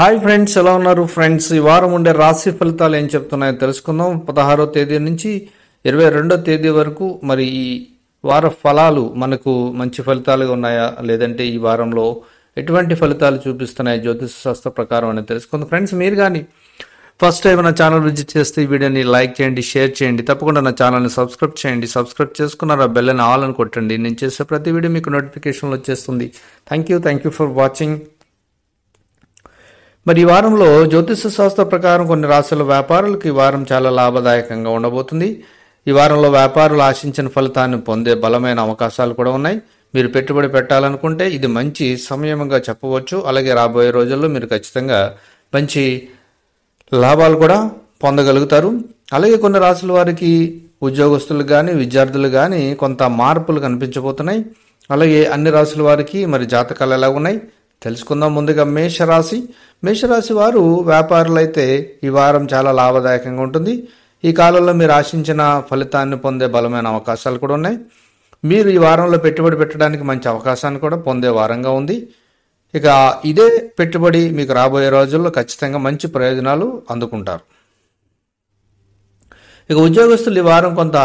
hi friends ఎలా ఉన్నారు friends ఈ వారం ఉండే రాశి ఫలితాలు ఏం చెప్తున్నాయో తెలుసుకుందాం పదహారో తేదీ నుంచి ఇరవై రెండో తేదీ వరకు మరి ఈ వార ఫలాలు మనకు మంచి ఫలితాలుగా ఉన్నాయా లేదంటే ఈ వారంలో ఎటువంటి ఫలితాలు చూపిస్తున్నాయి జ్యోతిష శాస్త్ర ప్రకారం అనేది తెలుసుకుందాం ఫ్రెండ్స్ మీరు కానీ ఫస్ట్ టైం నా ఛానల్ విజిట్ చేస్తే ఈ వీడియోని లైక్ చేయండి షేర్ చేయండి తప్పకుండా నా ఛానల్ని సబ్స్క్రైబ్ చేయండి సబ్స్క్రైబ్ ఆ బెల్లని ఆల్ అని కొట్టండి నేను చేసే ప్రతి వీడియో మీకు నోటిఫికేషన్లు వచ్చేస్తుంది thank you thank you for watching మరి ఈ వారంలో జ్యోతిష శాస్త్ర ప్రకారం కొన్ని రాశుల వ్యాపారులకు ఈ వారం చాలా లాభదాయకంగా ఉండబోతుంది ఈ వారంలో వ్యాపారులు ఆశించిన ఫలితాన్ని పొందే బలమైన అవకాశాలు కూడా ఉన్నాయి మీరు పెట్టుబడి పెట్టాలనుకుంటే ఇది మంచి సమయంగా చెప్పవచ్చు అలాగే రాబోయే రోజుల్లో మీరు ఖచ్చితంగా మంచి లాభాలు కూడా పొందగలుగుతారు అలాగే కొన్ని రాశుల వారికి ఉద్యోగస్తులు కానీ విద్యార్థులు కానీ కొంత మార్పులు కనిపించబోతున్నాయి అలాగే అన్ని రాశుల వారికి మరి జాతకాలు ఎలా ఉన్నాయి తెలుసుకుందాం ముందుగా మేషరాశి మేషరాశి వారు వ్యాపారులైతే ఈ వారం చాలా లాభదాయకంగా ఉంటుంది ఈ కాలంలో మీరు ఆశించిన ఫలితాన్ని పొందే బలమైన అవకాశాలు కూడా ఉన్నాయి మీరు ఈ వారంలో పెట్టుబడి పెట్టడానికి మంచి అవకాశాన్ని కూడా పొందే వారంగా ఉంది ఇక ఇదే పెట్టుబడి మీకు రాబోయే రోజుల్లో ఖచ్చితంగా మంచి ప్రయోజనాలు అందుకుంటారు ఇక ఉద్యోగస్తులు ఈ వారం కొంత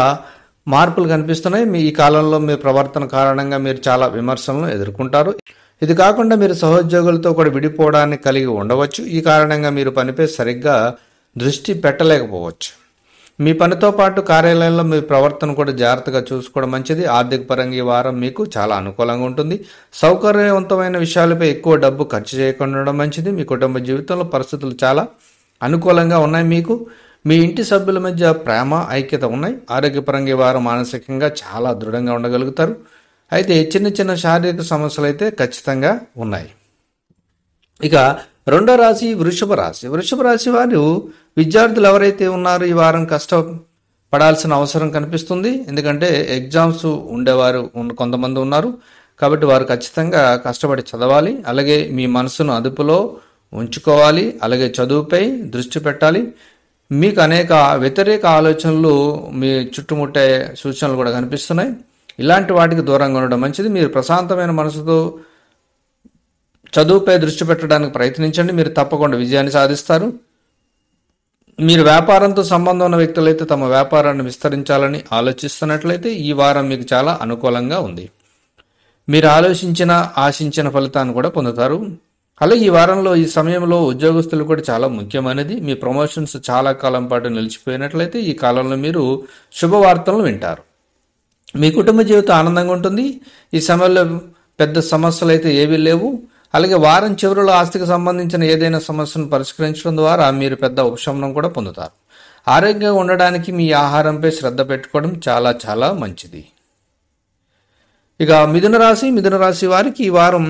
మార్పులు కనిపిస్తున్నాయి మీ ఈ కాలంలో మీ ప్రవర్తన కారణంగా మీరు చాలా విమర్శలను ఎదుర్కొంటారు ఇది కాకుండా మీరు సహోద్యోగులతో కూడా విడిపోవడానికి కలిగి ఉండవచ్చు ఈ కారణంగా మీరు పనిపై సరిగ్గా దృష్టి పెట్టలేకపోవచ్చు మీ పనితో పాటు కార్యాలయంలో మీ ప్రవర్తన కూడా జాగ్రత్తగా చూసుకోవడం మంచిది ఆర్థిక పరంగా ఈ వారం మీకు చాలా అనుకూలంగా ఉంటుంది సౌకర్యవంతమైన విషయాలపై ఎక్కువ డబ్బు ఖర్చు చేయకుండా ఉండడం మంచిది మీ కుటుంబ జీవితంలో పరిస్థితులు చాలా అనుకూలంగా ఉన్నాయి మీకు మీ ఇంటి సభ్యుల మధ్య ప్రేమ ఐక్యత ఉన్నాయి ఆరోగ్యపరంగా వారు వారం మానసికంగా చాలా దృఢంగా ఉండగలుగుతారు అయితే చిన్న చిన్న శారీరక సమస్యలు అయితే ఖచ్చితంగా ఉన్నాయి ఇక రెండో రాశి వృషభ రాశి వృషభ రాశి వారు విద్యార్థులు ఎవరైతే ఉన్నారో ఈ వారం కష్టపడాల్సిన అవసరం కనిపిస్తుంది ఎందుకంటే ఎగ్జామ్స్ ఉండేవారు కొంతమంది ఉన్నారు కాబట్టి వారు ఖచ్చితంగా కష్టపడి చదవాలి అలాగే మీ మనసును అదుపులో ఉంచుకోవాలి అలాగే చదువుపై దృష్టి పెట్టాలి మీకు అనేక వ్యతిరేక ఆలోచనలు మీ చుట్టుముట్టే సూచనలు కూడా కనిపిస్తున్నాయి ఇలాంటి వాటికి దూరంగా ఉండడం మంచిది మీరు ప్రశాంతమైన మనసుతో చదువుపై దృష్టి పెట్టడానికి ప్రయత్నించండి మీరు తప్పకుండా విజయాన్ని సాధిస్తారు మీరు వ్యాపారంతో సంబంధం ఉన్న వ్యక్తులైతే తమ వ్యాపారాన్ని విస్తరించాలని ఆలోచిస్తున్నట్లయితే ఈ వారం మీకు చాలా అనుకూలంగా ఉంది మీరు ఆలోచించిన ఆశించిన ఫలితాన్ని కూడా పొందుతారు అలాగే ఈ వారంలో ఈ సమయంలో ఉద్యోగస్తులు కూడా చాలా ముఖ్యమైనది మీ ప్రమోషన్స్ చాలా కాలం పాటు నిలిచిపోయినట్లయితే ఈ కాలంలో మీరు శుభవార్తలను వింటారు మీ కుటుంబ జీవితం ఆనందంగా ఉంటుంది ఈ సమయంలో పెద్ద సమస్యలు అయితే ఏవీ లేవు అలాగే వారం చివరిలో ఆస్తికి సంబంధించిన ఏదైనా సమస్యను పరిష్కరించడం ద్వారా మీరు పెద్ద ఉపశమనం కూడా పొందుతారు ఆరోగ్యంగా ఉండడానికి మీ ఆహారంపై శ్రద్ధ పెట్టుకోవడం చాలా చాలా మంచిది ఇక మిథున రాశి మిథున రాశి వారికి ఈ వారం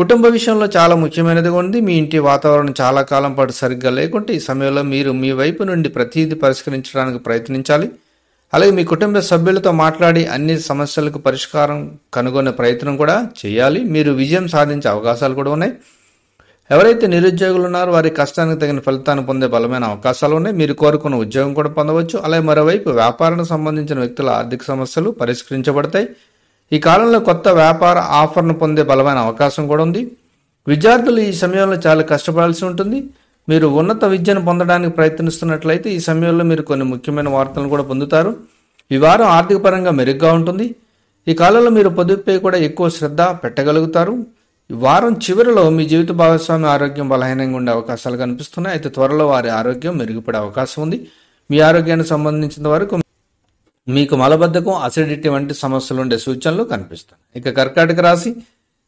కుటుంబ విషయంలో చాలా ముఖ్యమైనదిగా ఉంది మీ ఇంటి వాతావరణం చాలా కాలం పాటు సరిగ్గా లేకుంటే ఈ సమయంలో మీరు మీ వైపు నుండి ప్రతిదీ పరిష్కరించడానికి ప్రయత్నించాలి అలాగే మీ కుటుంబ సభ్యులతో మాట్లాడి అన్ని సమస్యలకు పరిష్కారం కనుగొనే ప్రయత్నం కూడా చేయాలి మీరు విజయం సాధించే అవకాశాలు కూడా ఉన్నాయి ఎవరైతే నిరుద్యోగులు ఉన్నారో వారి కష్టానికి తగిన ఫలితాన్ని పొందే బలమైన అవకాశాలు ఉన్నాయి మీరు కోరుకున్న ఉద్యోగం కూడా పొందవచ్చు అలాగే మరోవైపు వ్యాపారానికి సంబంధించిన వ్యక్తుల ఆర్థిక సమస్యలు పరిష్కరించబడతాయి ఈ కాలంలో కొత్త వ్యాపార ఆఫర్ను పొందే బలమైన అవకాశం కూడా ఉంది విద్యార్థులు ఈ సమయంలో చాలా కష్టపడాల్సి ఉంటుంది మీరు ఉన్నత విద్యను పొందడానికి ప్రయత్నిస్తున్నట్లయితే ఈ సమయంలో మీరు కొన్ని ముఖ్యమైన వార్తలను కూడా పొందుతారు ఈ వారం ఆర్థిక పరంగా మెరుగ్గా ఉంటుంది ఈ కాలంలో మీరు పొదుపుపై కూడా ఎక్కువ శ్రద్ధ పెట్టగలుగుతారు ఈ వారం చివరిలో మీ జీవిత భాగస్వామి ఆరోగ్యం బలహీనంగా ఉండే అవకాశాలు కనిపిస్తున్నాయి అయితే త్వరలో వారి ఆరోగ్యం మెరుగుపడే అవకాశం ఉంది మీ ఆరోగ్యానికి సంబంధించిన వరకు మీకు మలబద్ధకం అసిడిటీ వంటి సమస్యలు ఉండే సూచనలు కనిపిస్తాయి ఇక కర్కాటక రాశి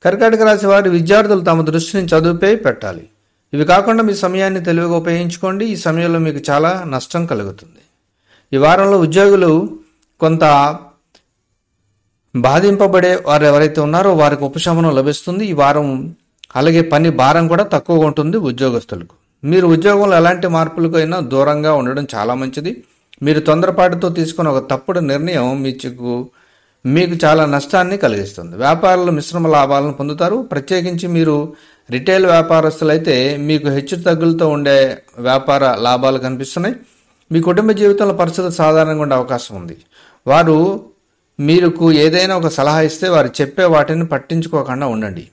కర్కాటక రాశి వారి విద్యార్థులు తమ దృష్టిని చదువుపై పెట్టాలి ఇవి కాకుండా మీ సమయాన్ని తెలివిగా ఉపయోగించుకోండి ఈ సమయంలో మీకు చాలా నష్టం కలుగుతుంది ఈ వారంలో ఉద్యోగులు కొంత బాధింపబడే వారు ఎవరైతే ఉన్నారో వారికి ఉపశమనం లభిస్తుంది ఈ వారం అలాగే పని భారం కూడా తక్కువగా ఉంటుంది ఉద్యోగస్తులకు మీరు ఉద్యోగంలో ఎలాంటి మార్పులకైనా దూరంగా ఉండడం చాలా మంచిది మీరు తొందరపాటుతో తీసుకున్న ఒక తప్పుడు నిర్ణయం మీకు మీకు చాలా నష్టాన్ని కలిగిస్తుంది వ్యాపారాలు మిశ్రమ లాభాలను పొందుతారు ప్రత్యేకించి మీరు రిటైల్ వ్యాపారస్తులైతే మీకు హెచ్చు తగ్గులతో ఉండే వ్యాపార లాభాలు కనిపిస్తున్నాయి మీ కుటుంబ జీవితంలో పరిస్థితులు సాధారణంగా ఉండే అవకాశం ఉంది వారు మీకు ఏదైనా ఒక సలహా ఇస్తే వారు చెప్పే వాటిని పట్టించుకోకుండా ఉండండి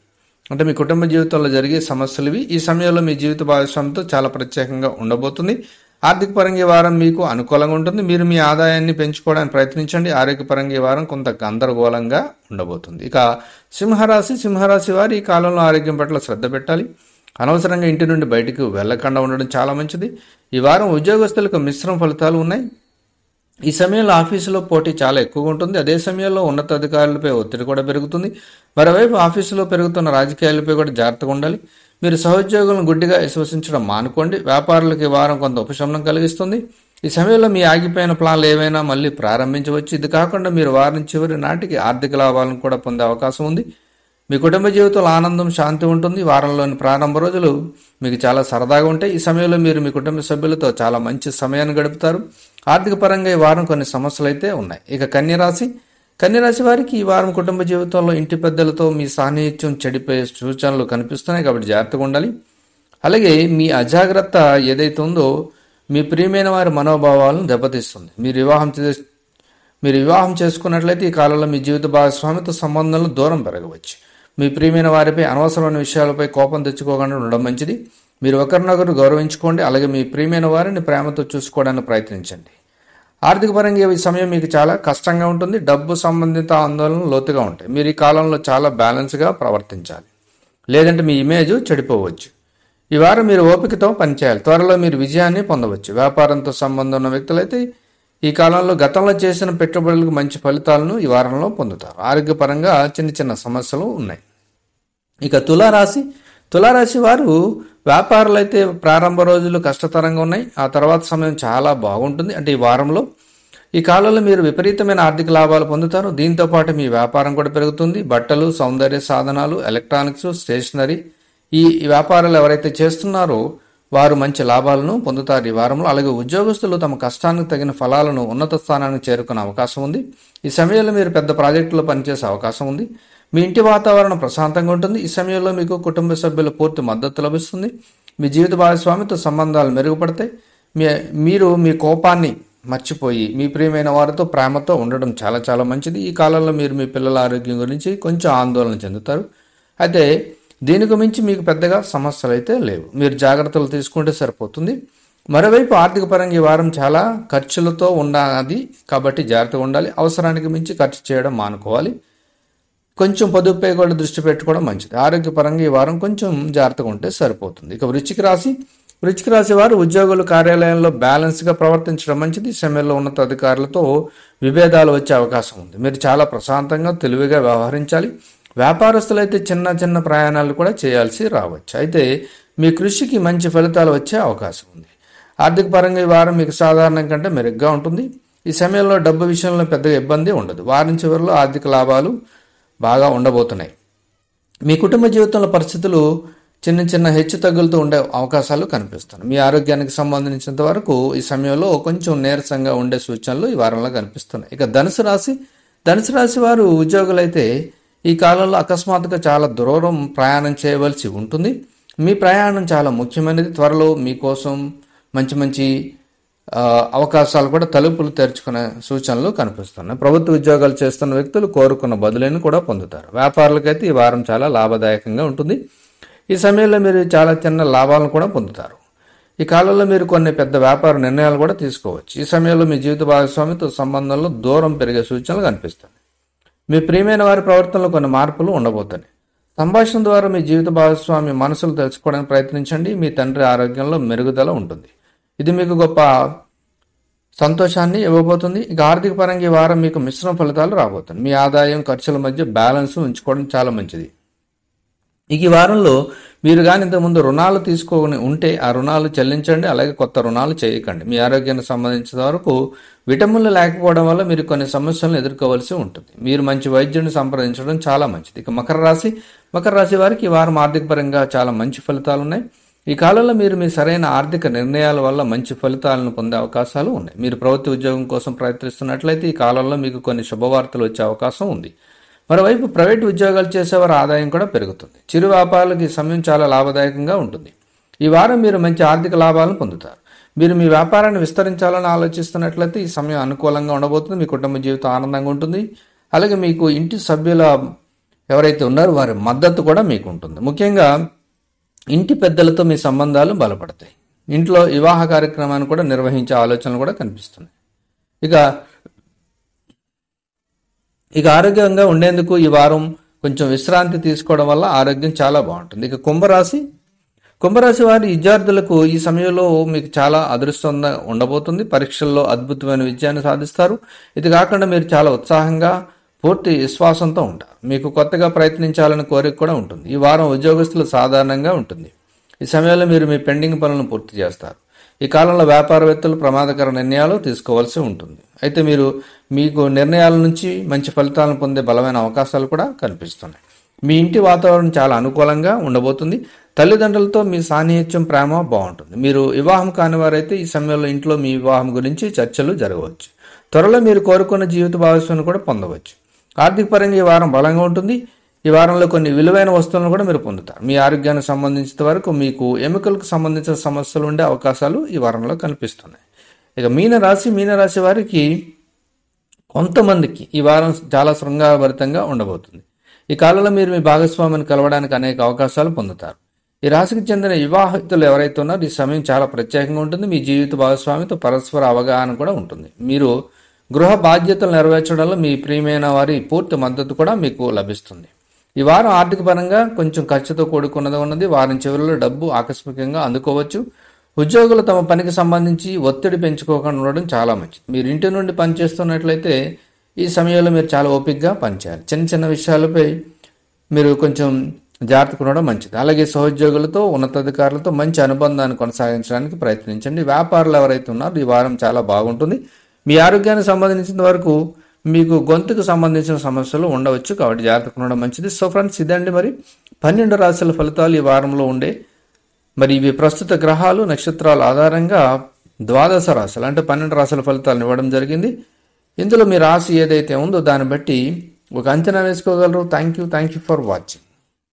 అంటే మీ కుటుంబ జీవితంలో జరిగే సమస్యలు ఈ సమయంలో మీ జీవిత భాగస్వామితో చాలా ప్రత్యేకంగా ఉండబోతుంది ఆర్థిక పరంగా వారం మీకు అనుకూలంగా ఉంటుంది మీరు మీ ఆదాయాన్ని పెంచుకోవడానికి ప్రయత్నించండి ఆరోగ్యపరంగా వారం కొంత గందరగోళంగా ఉండబోతుంది ఇక సింహరాశి సింహరాశి వారు ఈ కాలంలో ఆరోగ్యం పట్ల శ్రద్ధ పెట్టాలి అనవసరంగా ఇంటి నుండి బయటకు వెళ్ళకుండా ఉండడం చాలా మంచిది ఈ వారం ఉద్యోగస్తులకు మిశ్రమ ఫలితాలు ఉన్నాయి ఈ సమయంలో ఆఫీసులో పోటీ చాలా ఎక్కువగా ఉంటుంది అదే సమయంలో ఉన్నతాధికారులపై ఒత్తిడి కూడా పెరుగుతుంది మరోవైపు ఆఫీసులో పెరుగుతున్న రాజకీయాలపై కూడా జాగ్రత్తగా ఉండాలి మీరు సహోద్యోగులను గుడ్డిగా విశ్వసించడం మానుకోండి వ్యాపారులకు వారం కొంత ఉపశమనం కలిగిస్తుంది ఈ సమయంలో మీ ఆగిపోయిన ప్లాన్లు ఏవైనా మళ్ళీ ప్రారంభించవచ్చు ఇది కాకుండా మీరు వారం చివరి నాటికి ఆర్థిక లాభాలను కూడా పొందే అవకాశం ఉంది మీ కుటుంబ జీవితంలో ఆనందం శాంతి ఉంటుంది వారంలోని ప్రారంభ రోజులు మీకు చాలా సరదాగా ఉంటాయి ఈ సమయంలో మీరు మీ కుటుంబ సభ్యులతో చాలా మంచి సమయాన్ని గడుపుతారు ఆర్థిక పరంగా ఈ వారం కొన్ని సమస్యలు అయితే ఉన్నాయి ఇక కన్యరాశి కన్యరాశి వారికి ఈ వారం కుటుంబ జీవితంలో ఇంటి పెద్దలతో మీ సాన్నిహిత్యం చెడిపోయే సూచనలు కనిపిస్తున్నాయి కాబట్టి జాగ్రత్తగా ఉండాలి అలాగే మీ అజాగ్రత్త ఏదైతే ఉందో మీ ప్రియమైన వారి మనోభావాలను దెబ్బతీస్తుంది మీరు వివాహం చేసే మీరు వివాహం చేసుకున్నట్లయితే ఈ కాలంలో మీ జీవిత భాగస్వామితో సంబంధంలో దూరం పెరగవచ్చు మీ ప్రియమైన వారిపై అనవసరమైన విషయాలపై కోపం తెచ్చుకోకుండా ఉండడం మంచిది మీరు ఒకరినొకరు గౌరవించుకోండి అలాగే మీ ప్రియమైన వారిని ప్రేమతో చూసుకోవడానికి ప్రయత్నించండి ఆర్థిక పరంగా ఈ సమయం మీకు చాలా కష్టంగా ఉంటుంది డబ్బు సంబంధిత ఆందోళనలు లోతుగా ఉంటాయి మీరు ఈ కాలంలో చాలా బ్యాలెన్స్గా ప్రవర్తించాలి లేదంటే మీ ఇమేజ్ చెడిపోవచ్చు ఈ వారం మీరు ఓపికతో పనిచేయాలి త్వరలో మీరు విజయాన్ని పొందవచ్చు వ్యాపారంతో సంబంధం ఉన్న వ్యక్తులైతే ఈ కాలంలో గతంలో చేసిన పెట్టుబడులకు మంచి ఫలితాలను ఈ వారంలో పొందుతారు ఆరోగ్యపరంగా చిన్న చిన్న సమస్యలు ఉన్నాయి ఇక తులారాశి రాశి తులారాశి వారు వ్యాపారాలు అయితే ప్రారంభ రోజులు కష్టతరంగా ఉన్నాయి ఆ తర్వాత సమయం చాలా బాగుంటుంది అంటే ఈ వారంలో ఈ కాలంలో మీరు విపరీతమైన ఆర్థిక లాభాలు పొందుతారు దీంతో పాటు మీ వ్యాపారం కూడా పెరుగుతుంది బట్టలు సౌందర్య సాధనాలు ఎలక్ట్రానిక్స్ స్టేషనరీ ఈ వ్యాపారాలు ఎవరైతే చేస్తున్నారో వారు మంచి లాభాలను పొందుతారు ఈ వారంలో అలాగే ఉద్యోగస్తులు తమ కష్టానికి తగిన ఫలాలను ఉన్నత స్థానానికి చేరుకునే అవకాశం ఉంది ఈ సమయంలో మీరు పెద్ద ప్రాజెక్టులో పనిచేసే అవకాశం ఉంది మీ ఇంటి వాతావరణం ప్రశాంతంగా ఉంటుంది ఈ సమయంలో మీకు కుటుంబ సభ్యుల పూర్తి మద్దతు లభిస్తుంది మీ జీవిత భాగస్వామితో సంబంధాలు మెరుగుపడతాయి మీ మీరు మీ కోపాన్ని మర్చిపోయి మీ ప్రియమైన వారితో ప్రేమతో ఉండడం చాలా చాలా మంచిది ఈ కాలంలో మీరు మీ పిల్లల ఆరోగ్యం గురించి కొంచెం ఆందోళన చెందుతారు అయితే దీనికి మించి మీకు పెద్దగా సమస్యలు అయితే లేవు మీరు జాగ్రత్తలు తీసుకుంటే సరిపోతుంది మరోవైపు ఆర్థిక పరంగా ఈ వారం చాలా ఖర్చులతో ఉన్నది కాబట్టి జాగ్రత్తగా ఉండాలి అవసరానికి మించి ఖర్చు చేయడం మానుకోవాలి కొంచెం పొదుపు కూడా దృష్టి పెట్టుకోవడం మంచిది ఆరోగ్యపరంగా ఈ వారం కొంచెం జాగ్రత్తగా ఉంటే సరిపోతుంది ఇక వృచ్చిక రాశి వృచ్చిక రాశి వారు ఉద్యోగులు కార్యాలయంలో బ్యాలెన్స్గా ప్రవర్తించడం మంచిది సమయంలో ఉన్నత అధికారులతో విభేదాలు వచ్చే అవకాశం ఉంది మీరు చాలా ప్రశాంతంగా తెలివిగా వ్యవహరించాలి వ్యాపారస్తులైతే చిన్న చిన్న ప్రయాణాలు కూడా చేయాల్సి రావచ్చు అయితే మీ కృషికి మంచి ఫలితాలు వచ్చే అవకాశం ఉంది ఆర్థిక పరంగా ఈ వారం మీకు సాధారణం కంటే మెరుగ్గా ఉంటుంది ఈ సమయంలో డబ్బు విషయంలో పెద్దగా ఇబ్బంది ఉండదు వారం చివరిలో ఆర్థిక లాభాలు బాగా ఉండబోతున్నాయి మీ కుటుంబ జీవితంలో పరిస్థితులు చిన్న చిన్న హెచ్చు తగ్గులతో ఉండే అవకాశాలు కనిపిస్తున్నాయి మీ ఆరోగ్యానికి సంబంధించినంత వరకు ఈ సమయంలో కొంచెం నీరసంగా ఉండే సూచనలు ఈ వారంలో కనిపిస్తున్నాయి ఇక ధనుసు రాశి ధనుసు రాశి వారు ఉద్యోగులైతే ఈ కాలంలో అకస్మాత్తుగా చాలా దూరం ప్రయాణం చేయవలసి ఉంటుంది మీ ప్రయాణం చాలా ముఖ్యమైనది త్వరలో మీకోసం మంచి మంచి అవకాశాలు కూడా తలుపులు తెరుచుకునే సూచనలు కనిపిస్తున్నాయి ప్రభుత్వ ఉద్యోగాలు చేస్తున్న వ్యక్తులు కోరుకున్న బదులను కూడా పొందుతారు వ్యాపారులకైతే ఈ వారం చాలా లాభదాయకంగా ఉంటుంది ఈ సమయంలో మీరు చాలా చిన్న లాభాలను కూడా పొందుతారు ఈ కాలంలో మీరు కొన్ని పెద్ద వ్యాపార నిర్ణయాలు కూడా తీసుకోవచ్చు ఈ సమయంలో మీ జీవిత భాగస్వామితో సంబంధంలో దూరం పెరిగే సూచనలు కనిపిస్తాయి మీ ప్రియమైన వారి ప్రవర్తనలో కొన్ని మార్పులు ఉండబోతున్నాయి సంభాషణ ద్వారా మీ జీవిత భాగస్వామి మనసులు తెలుసుకోవడానికి ప్రయత్నించండి మీ తండ్రి ఆరోగ్యంలో మెరుగుదల ఉంటుంది ఇది మీకు గొప్ప సంతోషాన్ని ఇవ్వబోతుంది ఇక ఆర్థిక పరంగా ఈ వారం మీకు మిశ్రమ ఫలితాలు రాబోతుంది మీ ఆదాయం ఖర్చుల మధ్య బ్యాలెన్స్ ఉంచుకోవడం చాలా మంచిది ఇక ఈ వారంలో మీరు కానీ ఇంతకుముందు రుణాలు తీసుకోని ఉంటే ఆ రుణాలు చెల్లించండి అలాగే కొత్త రుణాలు చేయకండి మీ ఆరోగ్యానికి సంబంధించిన వరకు విటమిన్లు లేకపోవడం వల్ల మీరు కొన్ని సమస్యలను ఎదుర్కోవాల్సి ఉంటుంది మీరు మంచి వైద్యుని సంప్రదించడం చాలా మంచిది ఇక మకర రాశి మకర రాశి వారికి ఈ వారం ఆర్థికపరంగా చాలా మంచి ఫలితాలు ఉన్నాయి ఈ కాలంలో మీరు మీ సరైన ఆర్థిక నిర్ణయాల వల్ల మంచి ఫలితాలను పొందే అవకాశాలు ఉన్నాయి మీరు ప్రభుత్వ ఉద్యోగం కోసం ప్రయత్నిస్తున్నట్లయితే ఈ కాలంలో మీకు కొన్ని శుభవార్తలు వచ్చే అవకాశం ఉంది మరోవైపు ప్రైవేట్ ఉద్యోగాలు చేసేవారి ఆదాయం కూడా పెరుగుతుంది చిరు వ్యాపారాలకు ఈ సమయం చాలా లాభదాయకంగా ఉంటుంది ఈ వారం మీరు మంచి ఆర్థిక లాభాలను పొందుతారు మీరు మీ వ్యాపారాన్ని విస్తరించాలని ఆలోచిస్తున్నట్లయితే ఈ సమయం అనుకూలంగా ఉండబోతుంది మీ కుటుంబ జీవితం ఆనందంగా ఉంటుంది అలాగే మీకు ఇంటి సభ్యుల ఎవరైతే ఉన్నారో వారి మద్దతు కూడా మీకు ఉంటుంది ముఖ్యంగా ఇంటి పెద్దలతో మీ సంబంధాలు బలపడతాయి ఇంట్లో వివాహ కార్యక్రమాన్ని కూడా నిర్వహించే ఆలోచనలు కూడా కనిపిస్తున్నాయి ఇక ఇక ఆరోగ్యంగా ఉండేందుకు ఈ వారం కొంచెం విశ్రాంతి తీసుకోవడం వల్ల ఆరోగ్యం చాలా బాగుంటుంది ఇక కుంభరాశి కుంభరాశి వారి విద్యార్థులకు ఈ సమయంలో మీకు చాలా అదృష్టంగా ఉండబోతుంది పరీక్షల్లో అద్భుతమైన విజయాన్ని సాధిస్తారు ఇది కాకుండా మీరు చాలా ఉత్సాహంగా పూర్తి విశ్వాసంతో ఉంటారు మీకు కొత్తగా ప్రయత్నించాలని కోరిక కూడా ఉంటుంది ఈ వారం ఉద్యోగస్తులు సాధారణంగా ఉంటుంది ఈ సమయంలో మీరు మీ పెండింగ్ పనులను పూర్తి చేస్తారు ఈ కాలంలో వ్యాపారవేత్తలు ప్రమాదకర నిర్ణయాలు తీసుకోవాల్సి ఉంటుంది అయితే మీరు మీకు నిర్ణయాల నుంచి మంచి ఫలితాలను పొందే బలమైన అవకాశాలు కూడా కనిపిస్తున్నాయి మీ ఇంటి వాతావరణం చాలా అనుకూలంగా ఉండబోతుంది తల్లిదండ్రులతో మీ సాన్నిహిత్యం ప్రేమ బాగుంటుంది మీరు వివాహం కాని వారైతే ఈ సమయంలో ఇంట్లో మీ వివాహం గురించి చర్చలు జరగవచ్చు త్వరలో మీరు కోరుకున్న జీవిత భాగస్వామిని కూడా పొందవచ్చు ఆర్థిక పరంగా ఈ వారం బలంగా ఉంటుంది ఈ వారంలో కొన్ని విలువైన వస్తువులను కూడా మీరు పొందుతారు మీ ఆరోగ్యానికి సంబంధించిన వరకు మీకు ఎముకలకు సంబంధించిన సమస్యలు ఉండే అవకాశాలు ఈ వారంలో కనిపిస్తున్నాయి ఇక మీనరాశి మీనరాశి వారికి కొంతమందికి ఈ వారం చాలా శృంగారభరితంగా ఉండబోతుంది ఈ కాలంలో మీరు మీ భాగస్వామిని కలవడానికి అనేక అవకాశాలు పొందుతారు ఈ రాశికి చెందిన వివాహితులు ఎవరైతే ఉన్నారో ఈ సమయం చాలా ప్రత్యేకంగా ఉంటుంది మీ జీవిత భాగస్వామితో పరస్పర అవగాహన కూడా ఉంటుంది మీరు గృహ బాధ్యతలు నెరవేర్చడంలో మీ ప్రియమైన వారి పూర్తి మద్దతు కూడా మీకు లభిస్తుంది ఈ వారం ఆర్థిక పరంగా కొంచెం ఖర్చుతో కూడుకున్నది ఉన్నది వారం చివరిలో డబ్బు ఆకస్మికంగా అందుకోవచ్చు ఉద్యోగులు తమ పనికి సంబంధించి ఒత్తిడి పెంచుకోకుండా ఉండడం చాలా మంచిది మీరు ఇంటి నుండి పనిచేస్తున్నట్లయితే ఈ సమయంలో మీరు చాలా ఓపికగా పనిచేయాలి చిన్న చిన్న విషయాలపై మీరు కొంచెం జాగ్రత్త ఉండడం మంచిది అలాగే సహోద్యోగులతో ఉన్నతాధికారులతో మంచి అనుబంధాన్ని కొనసాగించడానికి ప్రయత్నించండి వ్యాపారులు ఎవరైతే ఉన్నారో ఈ వారం చాలా బాగుంటుంది మీ ఆరోగ్యానికి సంబంధించిన వరకు మీకు గొంతుకు సంబంధించిన సమస్యలు ఉండవచ్చు కాబట్టి జాగ్రత్తగా ఉండడం మంచిది సో ఫ్రెండ్స్ ఇదండి మరి పన్నెండు రాశుల ఫలితాలు ఈ వారంలో ఉండే మరి ఇవి ప్రస్తుత గ్రహాలు నక్షత్రాల ఆధారంగా ద్వాదశ రాశులు అంటే పన్నెండు రాశుల ఫలితాలను ఇవ్వడం జరిగింది ఇందులో మీ రాశి ఏదైతే ఉందో దాన్ని బట్టి ఒక అంచనా వేసుకోగలరు thank you thank you for watching